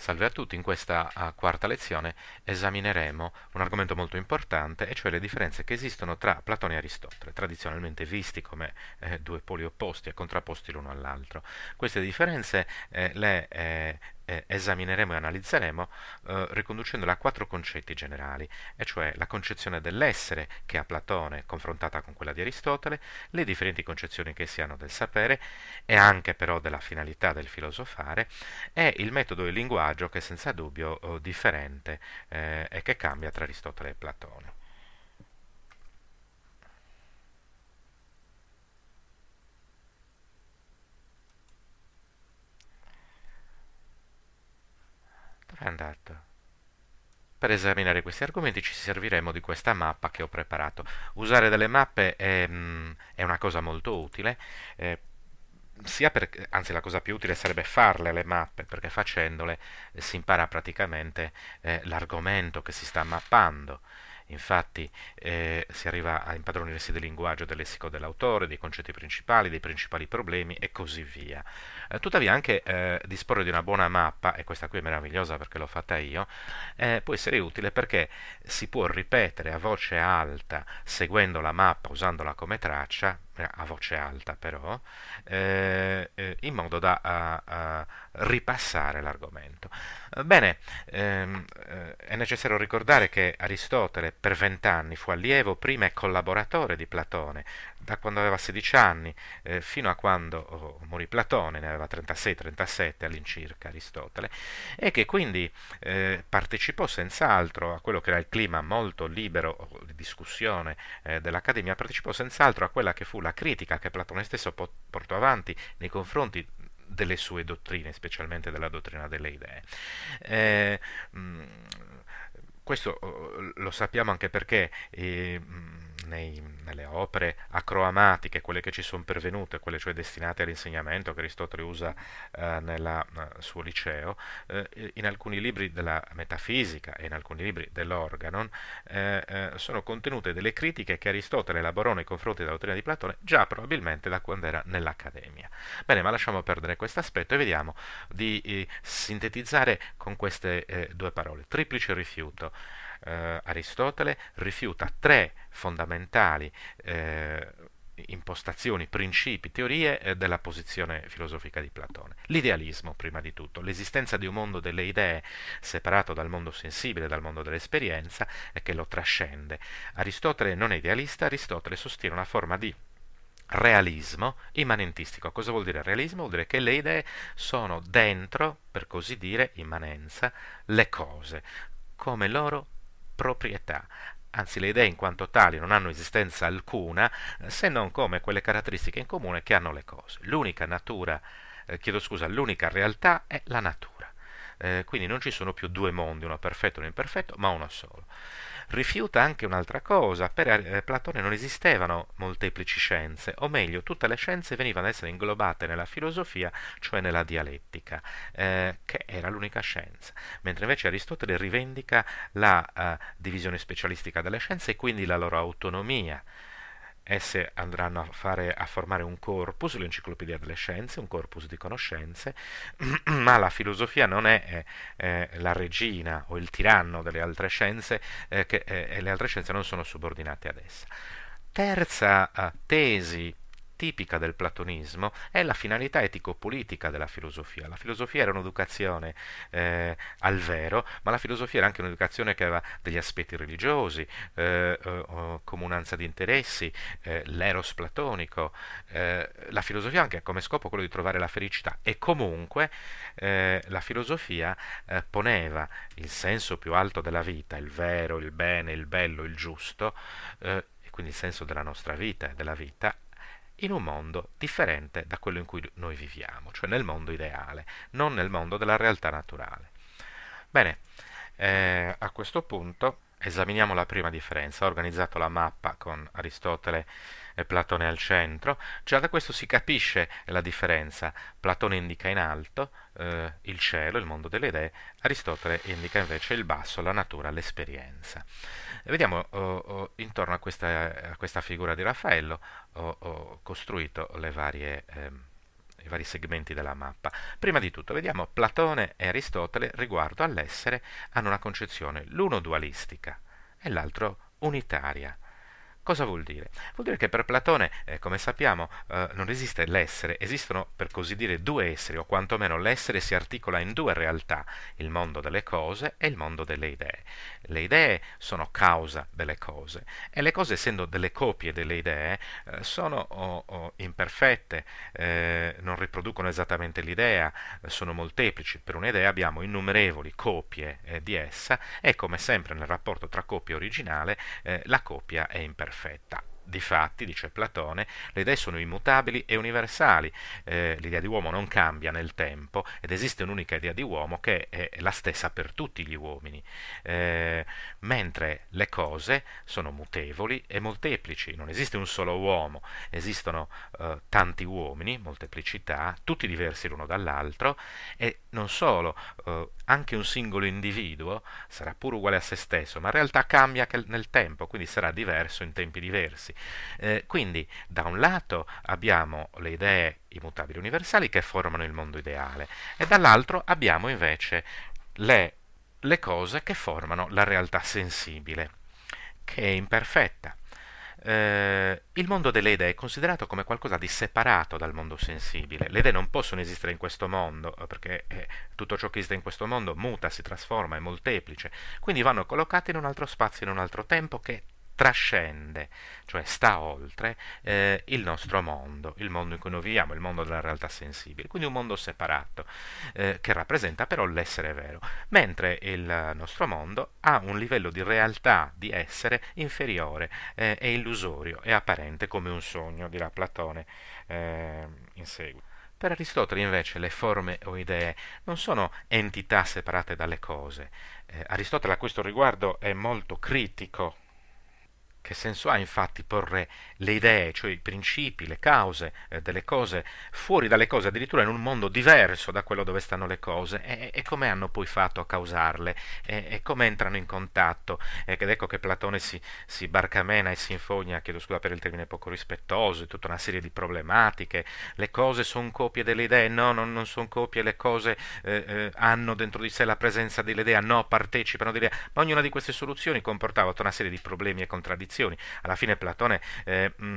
Salve a tutti, in questa ah, quarta lezione esamineremo un argomento molto importante, e cioè le differenze che esistono tra Platone e Aristotele, tradizionalmente visti come eh, due poli opposti e contrapposti l'uno all'altro. Queste differenze eh, le eh, eh, esamineremo e analizzeremo eh, riconducendola a quattro concetti generali, e cioè la concezione dell'essere che ha Platone confrontata con quella di Aristotele, le differenti concezioni che si hanno del sapere e anche però della finalità del filosofare, e il metodo e il linguaggio che è senza dubbio oh, eh, differente e che cambia tra Aristotele e Platone. andata. Per esaminare questi argomenti ci serviremo di questa mappa che ho preparato. Usare delle mappe è, mm, è una cosa molto utile, eh, per, anzi la cosa più utile sarebbe farle le mappe, perché facendole eh, si impara praticamente eh, l'argomento che si sta mappando. Infatti eh, si arriva a impadronirsi del linguaggio, del lessico dell'autore, dei concetti principali, dei principali problemi e così via. Eh, tuttavia anche eh, disporre di una buona mappa, e questa qui è meravigliosa perché l'ho fatta io, eh, può essere utile perché si può ripetere a voce alta, seguendo la mappa, usandola come traccia, eh, a voce alta però, eh, eh, in modo da a, a ripassare l'argomento. Bene, ehm, eh, è necessario ricordare che Aristotele per vent'anni fu allievo, prima e collaboratore di Platone, da quando aveva 16 anni fino a quando oh, morì Platone, ne aveva 36-37 all'incirca Aristotele, e che quindi partecipò senz'altro a quello che era il clima molto libero di discussione dell'Accademia, partecipò senz'altro a quella che fu la critica che Platone stesso portò avanti nei confronti delle sue dottrine, specialmente della dottrina delle idee. Eh, mh, mm, questo oh, lo sappiamo anche perché eh, mh, mm, nei, nelle opere acroamatiche, quelle che ci sono pervenute, quelle cioè destinate all'insegnamento che Aristotele usa eh, nel eh, suo liceo, eh, in alcuni libri della metafisica e in alcuni libri dell'organon eh, eh sono contenute delle critiche che Aristotele elaborò nei confronti della dottrina di Platone già probabilmente da quando era nell'Accademia. Bene, ma lasciamo perdere questo aspetto e vediamo di eh, sintetizzare con queste due parole, triplice rifiuto eh, Aristotele rifiuta tre fondamentali eh, impostazioni, principi, teorie eh, della posizione filosofica di Platone. L'idealismo, prima di tutto, l'esistenza di un mondo delle idee separato dal mondo sensibile, dal mondo dell'esperienza, che lo trascende. Aristotele non è idealista, Aristotele sostiene una forma di realismo immanentistico. Cosa vuol dire realismo? Vuol dire che le idee sono dentro, per così dire, immanenza, le cose, come loro proprietà. Anzi, le idee in quanto tali non hanno esistenza alcuna eh, se non come quelle caratteristiche in comune che hanno le cose. L'unica natura, eh, chiedo scusa, l'unica realtà è la natura. Eh, quindi non ci sono più due mondi, uno perfetto e uno imperfetto, ma uno solo rifiuta anche un'altra cosa. Per eh, Platone non esistevano molteplici scienze, o meglio, tutte le scienze venivano ad essere inglobate nella filosofia, cioè nella dialettica, eh, che era l'unica scienza. Mentre invece Aristotele rivendica la eh, divisione specialistica delle scienze e quindi la loro autonomia. Esse andranno a, fare, a formare un corpus, l'Enciclopedia delle Scienze, un corpus di conoscenze, ma la filosofia non è eh, la regina o il tiranno delle altre scienze eh, che, eh, e le altre scienze non sono subordinate ad essa. Terza eh, tesi tipica del platonismo è la finalità etico-politica della filosofia. La filosofia era un'educazione eh, al vero, ma la filosofia era anche un'educazione che aveva degli aspetti religiosi, eh, eh comunanza di interessi, eh, l'eros platonico. Eh, la filosofia anche come scopo quello di trovare la felicità e comunque la filosofia poneva il senso più alto della vita, il vero, il bene, il bello, il giusto, quindi il senso della nostra vita e della vita in un mondo differente da quello in cui noi viviamo, cioè nel mondo ideale, non nel mondo della realtà naturale. Bene, eh, a questo punto esaminiamo la prima differenza. Ho organizzato la mappa con Aristotele e Platone al centro, già da questo si capisce la differenza. Platone indica in alto eh, il cielo, il mondo delle idee, Aristotele indica invece il basso, la natura, l'esperienza. Vediamo oh, oh, intorno a questa, a questa, figura di Raffaello ho oh, oh, costruito varie, eh, i vari segmenti della mappa. Prima di tutto vediamo Platone e Aristotele riguardo all'essere hanno una concezione, l'uno dualistica e l'altro unitaria. Cosa vuol dire? Vuol dire che per Platone, eh, come sappiamo, eh, non esiste l'essere, esistono per così dire due esseri, o quantomeno l'essere si articola in due realtà, il mondo delle cose e il mondo delle idee. Le idee sono causa delle cose e le cose, essendo delle copie delle idee, eh, sono o, o imperfette, eh, non riproducono esattamente l'idea, sono molteplici. Per un'idea abbiamo innumerevoli copie eh, di essa e come sempre nel rapporto tra copia e originale eh, la copia è imperfetta perfetta Difatti, dice Platone, le idee sono immutabili e universali, eh, l'idea di uomo non cambia nel tempo ed esiste un'unica idea di uomo che è la stessa per tutti gli uomini, eh, mentre le cose sono mutevoli e molteplici, non esiste un solo uomo, esistono eh, tanti uomini, molteplicità, tutti diversi l'uno dall'altro e non solo, eh, anche un singolo individuo sarà pur uguale a se stesso, ma in realtà cambia nel tempo, quindi sarà diverso in tempi diversi. Eh, quindi da un lato abbiamo le idee immutabili universali che formano il mondo ideale e dall'altro abbiamo invece le, le cose che formano la realtà sensibile, che è imperfetta. Eh, il mondo delle idee è considerato come qualcosa di separato dal mondo sensibile. Le idee non possono esistere in questo mondo, eh, perché eh, tutto ciò che esiste in questo mondo muta, si trasforma, è molteplice, quindi vanno collocate in un altro spazio, in un altro tempo che trascende, cioè sta oltre eh, il nostro mondo, il mondo in cui noi viviamo, il mondo della realtà sensibile, quindi un mondo separato eh, che rappresenta però l'essere vero, mentre il nostro mondo ha un livello di realtà, di essere inferiore, eh, è illusorio, è apparente come un sogno, dirà Platone eh, in seguito. Per Aristotele invece le forme o idee non sono entità separate dalle cose. Eh, Aristotele a questo riguardo è molto critico che senso ha infatti porre le idee, cioè i principi, le cause eh, delle cose, fuori dalle cose, addirittura in un mondo diverso da quello dove stanno le cose? E, e come hanno poi fatto a causarle? E, e come entrano in contatto? ed ecco che Platone si, si barcamena e si infogna, chiedo scusa per il termine poco rispettoso, tutta una serie di problematiche. Le cose sono copie delle idee? No, non, non sono copie, le cose eh, eh, hanno dentro di sé la presenza dell'idea? No, partecipano all'idea. Ma ognuna di queste soluzioni comportava tutta una serie di problemi e contraddizioni contraddizioni. Alla fine Platone eh, mh, mm,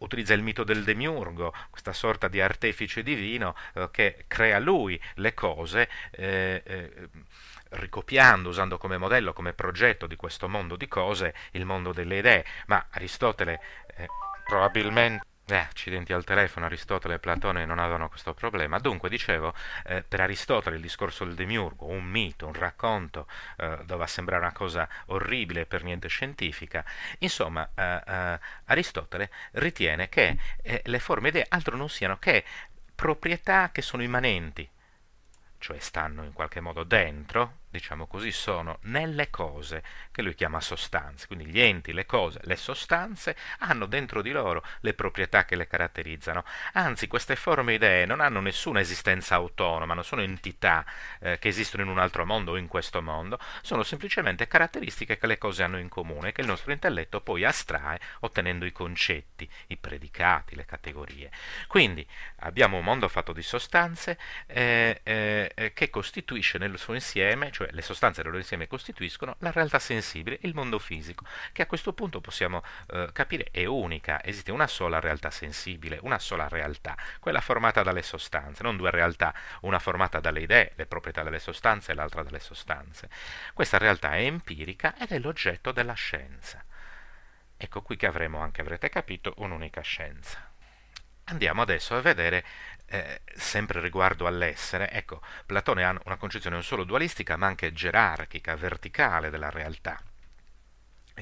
utilizza il mito del demiurgo, questa sorta di artefice divino eh, che crea lui le cose. Eh, eh, ricopiando, usando come modello, come progetto di questo mondo di cose, il mondo delle idee, ma Aristotele eh, probabilmente eh, accidenti al telefono, Aristotele e Platone non avevano questo problema. Dunque, dicevo, eh, per Aristotele il discorso del demiurgo, un mito, un racconto, eh, doveva sembrare una cosa orribile per niente scientifica. Insomma, eh, eh, Aristotele ritiene che eh, le forme idee altro non siano che proprietà che sono immanenti, cioè stanno in qualche modo dentro diciamo così, sono nelle cose che lui chiama sostanze, quindi gli enti, le cose, le sostanze hanno dentro di loro le proprietà che le caratterizzano, anzi queste forme idee non hanno nessuna esistenza autonoma, non sono entità eh, che esistono in un altro mondo o in questo mondo, sono semplicemente caratteristiche che le cose hanno in comune, che il nostro intelletto poi astrae ottenendo i concetti, i predicati, le categorie. Quindi abbiamo un mondo fatto di sostanze eh, eh, eh che costituisce nel suo insieme, cioè cioè le sostanze loro insieme costituiscono la realtà sensibile, il mondo fisico, che a questo punto possiamo eh, capire è unica, esiste una sola realtà sensibile, una sola realtà, quella formata dalle sostanze, non due realtà, una formata dalle idee, le proprietà delle sostanze e l'altra dalle sostanze. Questa realtà è empirica ed è l'oggetto della scienza. Ecco qui che avremo anche, avrete capito, un'unica scienza. Andiamo adesso a vedere eh, sempre riguardo all'essere, ecco, Platone ha una concezione non solo dualistica ma anche gerarchica, verticale della realtà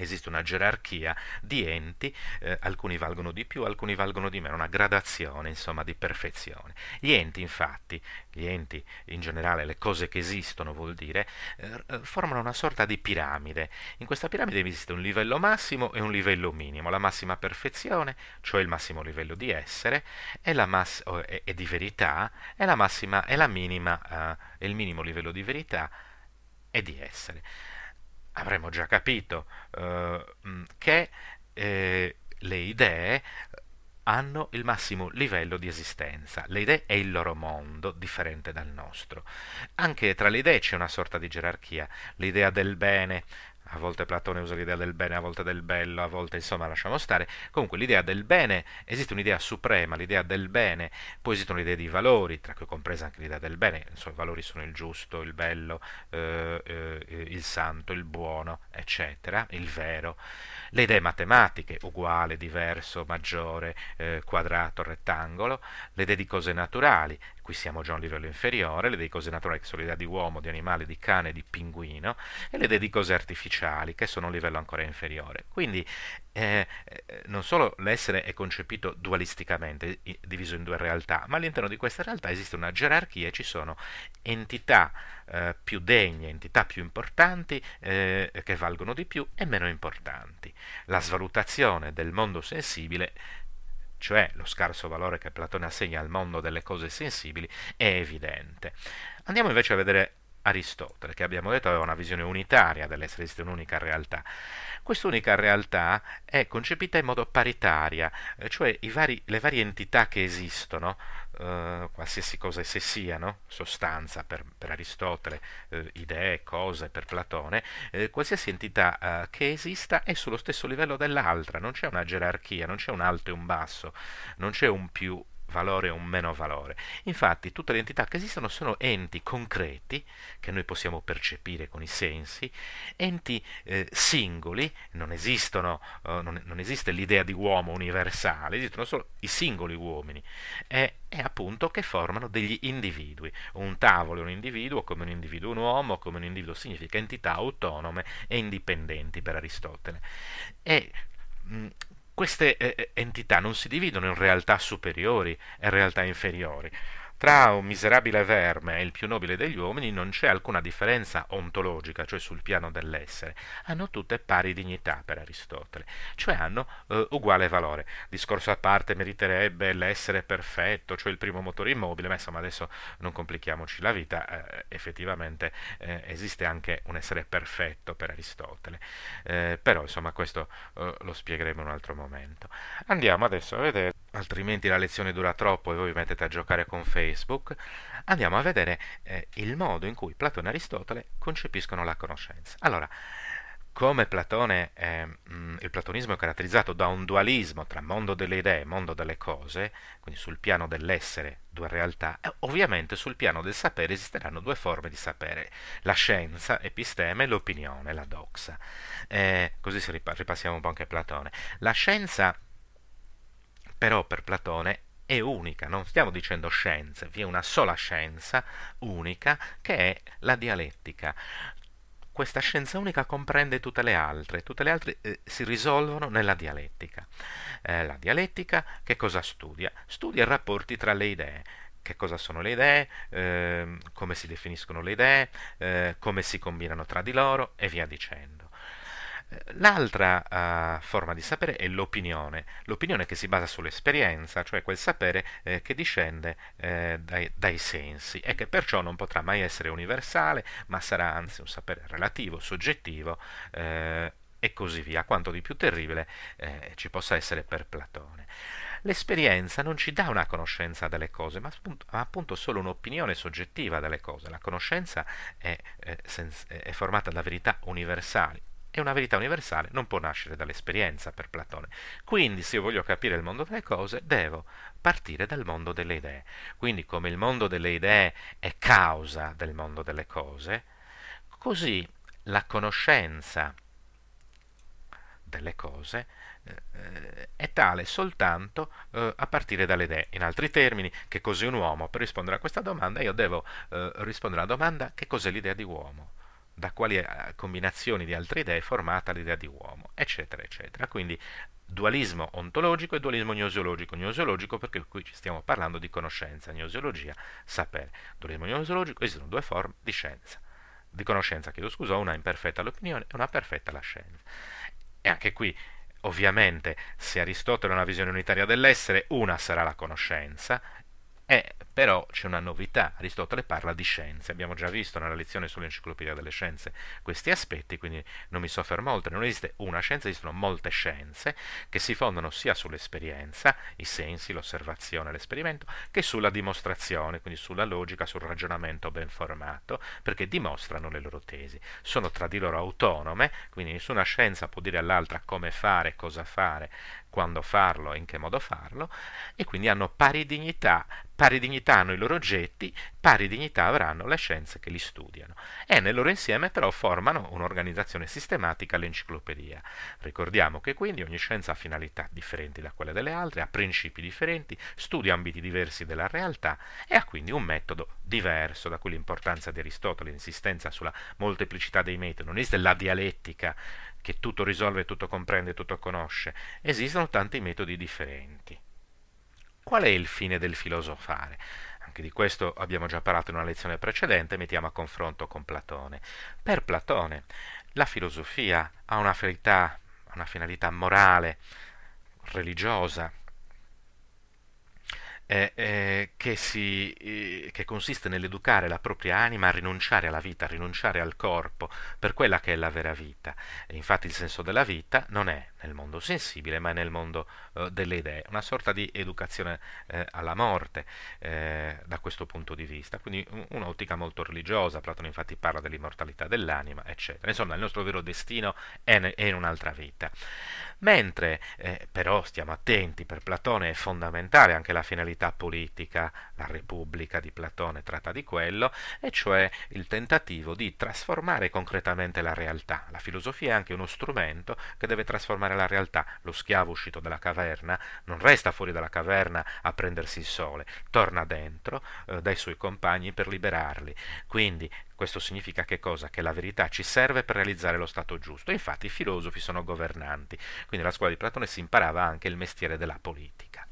esiste una gerarchia di enti, eh, alcuni valgono di più, alcuni valgono di meno, una gradazione insomma di perfezione. Gli enti infatti, gli enti in generale, le cose che esistono vuol dire, eh, formano una sorta di piramide. In questa piramide esiste un livello massimo e un livello minimo, la massima perfezione, cioè il massimo livello di essere, e, oh, e, e di verità, e la massima e la minima, eh, il minimo livello di verità e di essere avremo già capito eh, mm, che eh, le idee hanno il massimo livello di esistenza. Le idee è il loro mondo, differente dal nostro. Anche tra le idee c'è una sorta di gerarchia. L'idea del bene a volte Platone usa l'idea del bene, a volte del bello, a volte insomma lasciamo stare, comunque l'idea del bene, esiste un'idea suprema, l'idea del bene, poi esistono le idee di valori, tra cui compresa anche l'idea del bene, insomma, i valori sono il giusto, il bello, eh, eh, il santo, il buono, eccetera, il vero, le idee matematiche, uguale, diverso, maggiore, eh, quadrato, rettangolo, le idee di cose naturali, qui siamo già a un livello inferiore, le idee di cose naturali che sono l'idea di uomo, di animale, di cane, di pinguino, e le idee di cose artificiali, sociali, che sono a un livello ancora inferiore. Quindi eh, eh non solo l'essere è concepito dualisticamente, diviso in due realtà, ma all'interno di questa realtà esiste una gerarchia e ci sono entità eh, più degne, entità più importanti, eh, che valgono di più e meno importanti. La svalutazione del mondo sensibile cioè lo scarso valore che Platone assegna al mondo delle cose sensibili, è evidente. Andiamo invece a vedere Aristotele, che abbiamo detto aveva una visione unitaria dell'essere esiste un'unica realtà. Quest'unica realtà è concepita in modo paritaria, eh, cioè vari, le varie entità che esistono, eh, qualsiasi cosa esse siano, sostanza per, per Aristotele, eh, idee, cose per Platone, eh, qualsiasi entità eh, che esista è sullo stesso livello dell'altra, non c'è una gerarchia, non c'è un alto e un basso, non c'è un più valore o un meno valore. Infatti tutte le entità che esistono sono enti concreti che noi possiamo percepire con i sensi, enti eh, singoli, non, esistono, eh, non, non esiste l'idea di uomo universale, esistono solo i singoli uomini e, e, appunto che formano degli individui. Un tavolo è un individuo, come un individuo un uomo, come un individuo significa entità autonome e indipendenti per Aristotele. E, mh, queste eh, eh, entità non si dividono in realtà superiori e realtà inferiori, tra un miserabile verme e il più nobile degli uomini non c'è alcuna differenza ontologica, cioè sul piano dell'essere. Hanno tutte pari dignità per Aristotele, cioè hanno eh, uguale valore. Discorso a parte meriterebbe l'essere perfetto, cioè il primo motore immobile, ma insomma adesso non complichiamoci la vita, eh, effettivamente eh, esiste anche un essere perfetto per Aristotele. Eh, però insomma questo eh, lo spiegheremo in un altro momento. Andiamo adesso a vedere altrimenti la lezione dura troppo e voi vi mettete a giocare con Facebook, andiamo a vedere eh, il modo in cui Platone e Aristotele concepiscono la conoscenza. Allora, come Platone, eh, il platonismo è caratterizzato da un dualismo tra mondo delle idee e mondo delle cose, quindi sul piano dell'essere due realtà, ovviamente sul piano del sapere esisteranno due forme di sapere, la scienza, episteme, e l'opinione, la doxa. Eh, così ripassiamo un po' anche Platone. La scienza però per Platone è unica, non stiamo dicendo scienze, vi è una sola scienza unica che è la dialettica. Questa scienza unica comprende tutte le altre, tutte le altre eh, si risolvono nella dialettica. Eh, la dialettica che cosa studia? Studia i rapporti tra le idee che cosa sono le idee, eh, come si definiscono le idee, eh, come si combinano tra di loro e via dicendo. L'altra uh, forma di sapere è l'opinione, l'opinione che si basa sull'esperienza, cioè quel sapere eh, che discende eh, dai, dai, sensi e che perciò non potrà mai essere universale, ma sarà anzi un sapere relativo, soggettivo eh, e così via, quanto di più terribile eh, ci possa essere per Platone. L'esperienza non ci dà una conoscenza delle cose, ma appunto, appunto solo un'opinione soggettiva delle cose. La conoscenza è, è, è formata da verità universali e una verità universale non può nascere dall'esperienza per Platone. Quindi se io voglio capire il mondo delle cose devo partire dal mondo delle idee. Quindi come il mondo delle idee è causa del mondo delle cose, così la conoscenza delle cose eh, è tale soltanto eh, a partire dalle idee. In altri termini, che cos'è un uomo? Per rispondere a questa domanda io devo eh, rispondere alla domanda che cos'è l'idea di uomo da quali eh, combinazioni di altre idee è formata l'idea di uomo, eccetera, eccetera. Quindi dualismo ontologico e dualismo gnoseologico. Gnoseologico perché qui ci stiamo parlando di conoscenza, gnoseologia, sapere. Dualismo gnoseologico esistono due forme di scienza, di conoscenza, chiedo scusa, una imperfetta l'opinione e una perfetta la scienza. E anche qui Ovviamente, se Aristotele ha una visione unitaria dell'essere, una sarà la conoscenza eh, però c'è una novità, Aristotele parla di scienze, abbiamo già visto nella lezione sull'enciclopedia delle scienze questi aspetti, quindi non mi soffermo oltre, non esiste una scienza, esistono molte scienze che si fondano sia sull'esperienza, i sensi, l'osservazione, l'esperimento, che sulla dimostrazione, quindi sulla logica, sul ragionamento ben formato, perché dimostrano le loro tesi, sono tra di loro autonome, quindi nessuna scienza può dire all'altra come fare, cosa fare, quando farlo e in che modo farlo, e quindi hanno pari dignità, pari dignità hanno i loro oggetti, pari dignità avranno le scienze che li studiano. E nel loro insieme però formano un'organizzazione sistematica l'enciclopedia. Ricordiamo che quindi ogni scienza ha finalità differenti da quelle delle altre, ha principi differenti, studia ambiti diversi della realtà e ha quindi un metodo diverso, da cui l'importanza di Aristotele, l'insistenza sulla molteplicità dei metodi, non esiste la dialettica che tutto risolve, tutto comprende, tutto conosce. Esistono tanti metodi differenti. Qual è il fine del filosofare? Anche di questo abbiamo già parlato in una lezione precedente, mettiamo a confronto con Platone. Per Platone la filosofia ha una finalità, una finalità morale, religiosa, eh, che, si, eh, che, consiste nell'educare la propria anima a rinunciare alla vita, a rinunciare al corpo, per quella che è la vera vita. E infatti il senso della vita non è nel mondo sensibile, ma nel mondo eh, delle idee, una sorta di educazione eh, alla morte eh, da questo punto di vista, quindi un'ottica molto religiosa, Platone infatti parla dell'immortalità dell'anima, eccetera. Insomma, il nostro vero destino è, ne, è in un'altra vita. Mentre eh, però stiamo attenti, per Platone è fondamentale anche la finalità politica la Repubblica di Platone tratta di quello, e cioè il tentativo di trasformare concretamente la realtà. La filosofia è anche uno strumento che deve trasformare la realtà. Lo schiavo uscito dalla caverna non resta fuori dalla caverna a prendersi il sole, torna dentro eh, dai suoi compagni per liberarli. Quindi questo significa che cosa? Che la verità ci serve per realizzare lo stato giusto. Infatti i filosofi sono governanti, quindi nella scuola di Platone si imparava anche il mestiere della politica.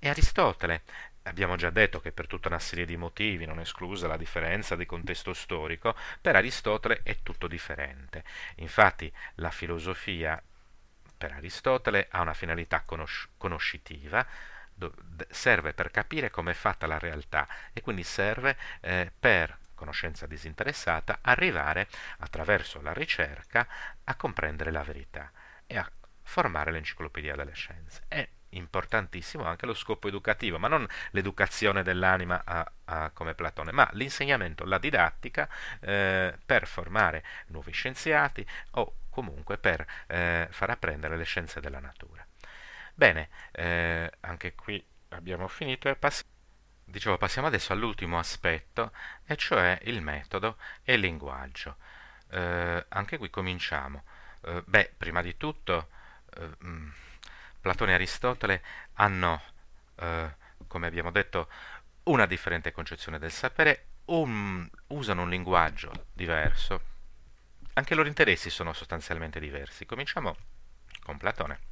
E Aristotele abbiamo già detto che per tutta una serie di motivi, non esclusa la differenza di contesto storico, per Aristotele è tutto differente. Infatti la filosofia per Aristotele ha una finalità conosc conoscitiva, serve per capire come è fatta la realtà e quindi serve eh, per conoscenza disinteressata arrivare attraverso la ricerca a comprendere la verità e a formare l'enciclopedia delle scienze. E importantissimo anche lo scopo educativo, ma non l'educazione dell'anima a, a, come Platone, ma l'insegnamento, la didattica eh, per formare nuovi scienziati o comunque per eh, far apprendere le scienze della natura. Bene, eh, anche qui abbiamo finito e passiamo. Dicevo, passiamo adesso all'ultimo aspetto, e cioè il metodo e il linguaggio. Eh, anche qui cominciamo. Eh, beh, prima di tutto... Mh, eh, mm, Platone e Aristotele hanno, eh, come abbiamo detto, una differente concezione del sapere, un, usano un linguaggio diverso, anche i loro interessi sono sostanzialmente diversi. Cominciamo con Platone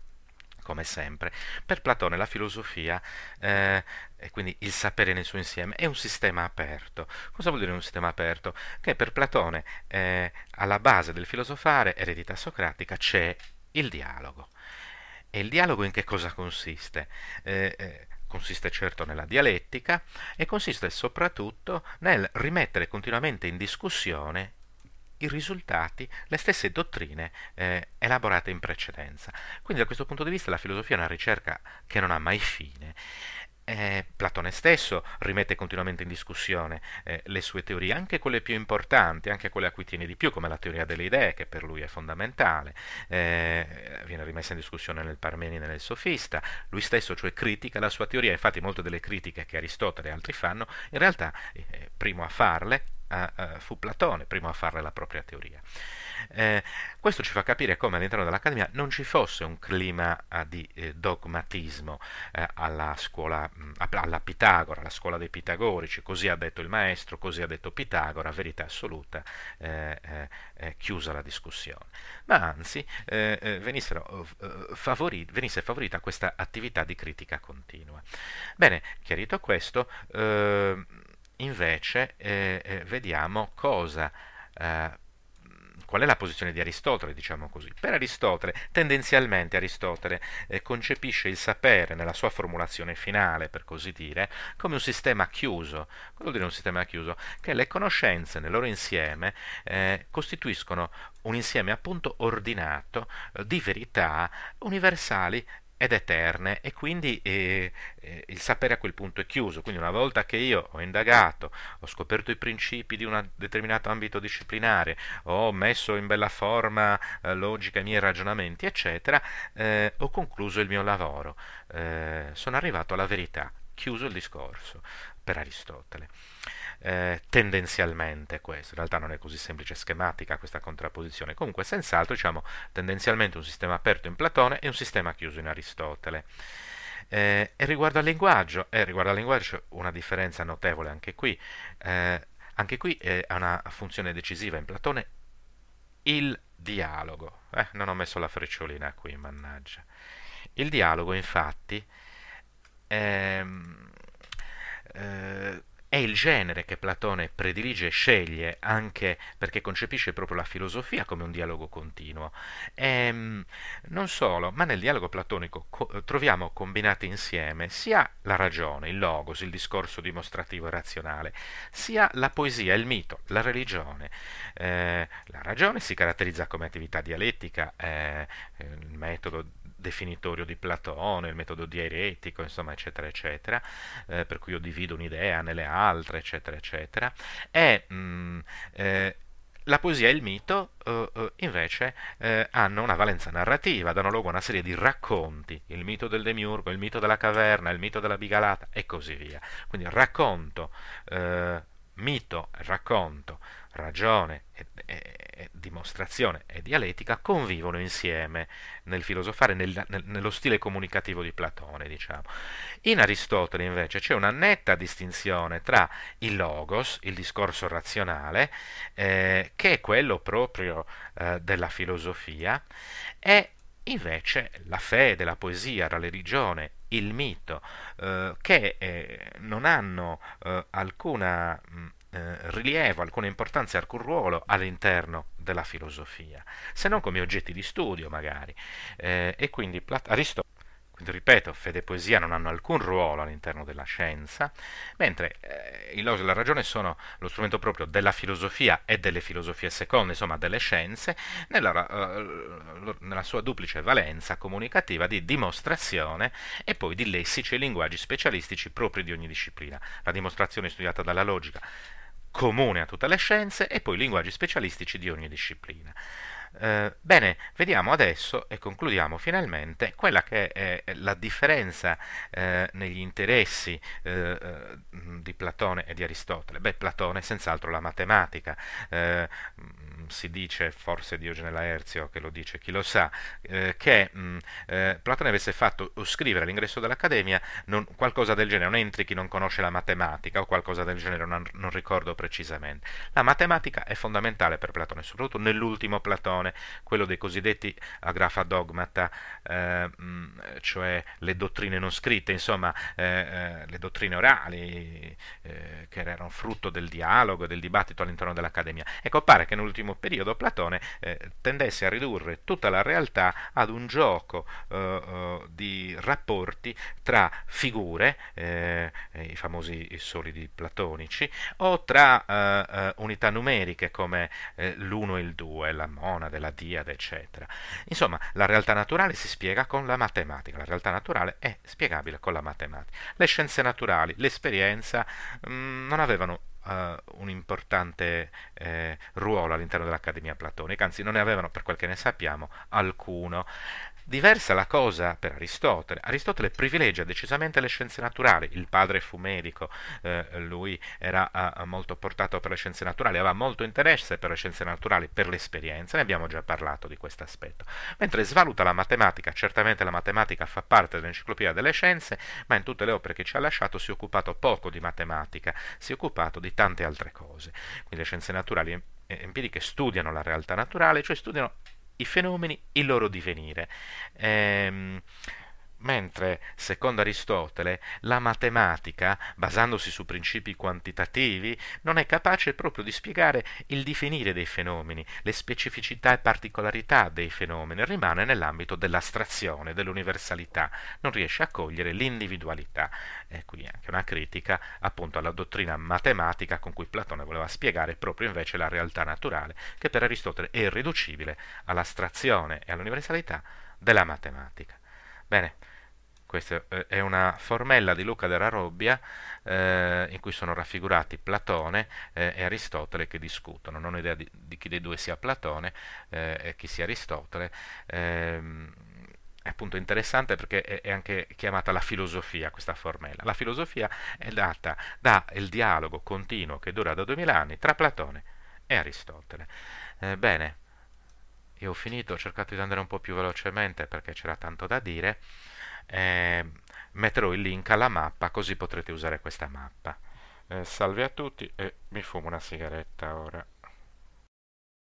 come sempre. Per Platone la filosofia, eh, e quindi il sapere nel suo insieme, è un sistema aperto. Cosa vuol dire un sistema aperto? Che per Platone eh, alla base del filosofare, eredità socratica, c'è il dialogo. E il dialogo in che cosa consiste? Eh, eh, consiste certo nella dialettica e consiste soprattutto nel rimettere continuamente in discussione i risultati, le stesse dottrine eh, elaborate in precedenza. Quindi da questo punto di vista la filosofia è una ricerca che non ha mai fine. Eh, Platone stesso rimette continuamente in discussione eh, le sue teorie, anche quelle più importanti, anche quelle a cui tiene di più, come la teoria delle idee, che per lui è fondamentale, eh, viene rimessa in discussione nel Parmenide e nel Sofista. Lui stesso, cioè, critica la sua teoria, infatti, molte delle critiche che Aristotele e altri fanno, in realtà, eh, primo a farle eh, eh, fu Platone, primo a farle la propria teoria. Eh, questo ci fa capire come all'interno dell'Accademia non ci fosse un clima eh, di eh, dogmatismo eh, alla scuola, mh, mm, alla Pitagora, alla scuola dei pitagorici, così ha detto il maestro, così ha detto Pitagora, verità assoluta, eh, eh, chiusa la discussione. Ma anzi favori, venisse favorita questa attività di critica continua. Bene, chiarito questo, invece vediamo cosa eh, Qual è la posizione di Aristotele, diciamo così? Per Aristotele, tendenzialmente Aristotele eh, concepisce il sapere nella sua formulazione finale, per così dire, come un sistema chiuso. Cosa vuol dire un sistema chiuso? Che le conoscenze nel loro insieme eh, costituiscono un insieme appunto ordinato eh, di verità universali ed eterne e quindi eh, eh, il sapere a quel punto è chiuso, quindi una volta che io ho indagato, ho scoperto i principi di un determinato ambito disciplinare, ho messo in bella forma eh, logica i miei ragionamenti, eccetera, eh, ho concluso il mio lavoro, eh, sono arrivato alla verità, chiuso il discorso per Aristotele. Eh, tendenzialmente questo, in realtà non è così semplice schematica questa contrapposizione, comunque senz'altro diciamo tendenzialmente un sistema aperto in Platone e un sistema chiuso in Aristotele. Eh, e riguardo al linguaggio, eh, riguardo al linguaggio c'è una differenza notevole anche qui, eh, anche qui eh, ha una funzione decisiva in Platone il dialogo, eh, non ho messo la frecciolina qui, mannaggia. Il dialogo infatti ehm, eh, è il genere che Platone predilige e sceglie, anche perché concepisce proprio la filosofia come un dialogo continuo. E, ehm, non solo, ma nel dialogo platonico co troviamo combinati insieme sia la ragione, il logos, il discorso dimostrativo e razionale, sia la poesia, il mito, la religione. Eh, la ragione si caratterizza come attività dialettica, eh, il metodo definitorio di Platone, il metodo diaretico, insomma, eccetera, eccetera, eh, per cui io divido un'idea nelle altre, eccetera, eccetera, e mh, mm, eh, la poesia e il mito eh, eh, invece eh, hanno una valenza narrativa, danno luogo a una serie di racconti, il mito del demiurgo, il mito della caverna, il mito della bigalata e così via. Quindi racconto, eh, mito, racconto, ragione e, e, e, dimostrazione e dialettica convivono insieme nel filosofare, nel, nel, nello stile comunicativo di Platone, diciamo. In Aristotele invece c'è una netta distinzione tra il logos, il discorso razionale, eh, che è quello proprio eh, della filosofia, e invece la fede, la poesia, la religione, il mito, eh, che eh, non hanno eh, alcuna... Mh, eh, rilievo, alcuna importanza e alcun ruolo all'interno della filosofia, se non come oggetti di studio magari. Eh, e quindi Plat- Aristotele quindi ripeto, fede e poesia non hanno alcun ruolo all'interno della scienza, mentre eh, il logico e la ragione sono lo strumento proprio della filosofia e delle filosofie seconde, insomma delle scienze, nella, eh, nella sua duplice valenza comunicativa di dimostrazione e poi di lessici e linguaggi specialistici propri di ogni disciplina. La dimostrazione studiata dalla logica, comune a tutte le scienze e poi linguaggi specialistici di ogni disciplina. Eh, bene, vediamo adesso e concludiamo finalmente quella che è la differenza eh, negli interessi eh, eh, di Platone e di Aristotele. Beh, Platone è senz'altro la matematica, eh, si dice, forse Diogene Laerzio che lo dice, chi lo sa, eh, che mh, mm, Platone avesse fatto scrivere all'ingresso dell'Accademia non, qualcosa del genere, non entri chi non conosce la matematica o qualcosa del genere, non, non ricordo precisamente. La matematica è fondamentale per Platone, soprattutto nell'ultimo Platone tradizione, quello dei cosiddetti agrafa dogmata, eh, cioè le dottrine non scritte, insomma eh, eh, le dottrine orali eh, che erano frutto del dialogo, del dibattito all'interno dell'Accademia. Ecco, pare che nell'ultimo periodo Platone eh, tendesse a ridurre tutta la realtà ad un gioco eh, di rapporti tra figure, i famosi solidi platonici, o tra unità numeriche come l'uno e il due, la monade, della diade, eccetera. Insomma, la realtà naturale si spiega con la matematica, la realtà naturale è spiegabile con la matematica. Le scienze naturali, l'esperienza, mh, mm, non avevano Uh, un importante eh, ruolo all'interno dell'Accademia Platonica, anzi non ne avevano, per quel che ne sappiamo, alcuno. Diversa la cosa per Aristotele. Aristotele privilegia decisamente le scienze naturali, il padre fu medico, eh, lui era eh, molto portato per le scienze naturali, aveva molto interesse per le scienze naturali, per l'esperienza, ne abbiamo già parlato di questo aspetto. Mentre svaluta la matematica, certamente la matematica fa parte dell'enciclopedia delle scienze, ma in tutte le opere che ci ha lasciato si è occupato poco di matematica, si è occupato di tante altre cose. Quindi le scienze naturali eh, empiriche studiano la realtà naturale, cioè studiano i fenomeni, il loro divenire. Ehm, Mentre, secondo Aristotele, la matematica, basandosi su principi quantitativi, non è capace proprio di spiegare il definire dei fenomeni, le specificità e particolarità dei fenomeni, rimane nell'ambito dell'astrazione, dell'universalità, non riesce a cogliere l'individualità. E qui anche una critica appunto alla dottrina matematica con cui Platone voleva spiegare proprio invece la realtà naturale, che per Aristotele è irriducibile all'astrazione e all'universalità della matematica. Bene, questa eh, è una formella di Luca della Robbia eh, in cui sono raffigurati Platone eh, e Aristotele che discutono. Non ho idea di, di chi dei due sia Platone eh, e chi sia Aristotele. Ehm, è appunto interessante perché è anche chiamata la filosofia questa formella. La filosofia è data dal dialogo continuo che dura da 2000 anni tra Platone e Aristotele. Eh, bene, io ho finito, ho cercato di andare un po' più velocemente perché c'era tanto da dire eh, metterò il link alla mappa così potrete usare questa mappa eh, salve a tutti e eh, mi fumo una sigaretta ora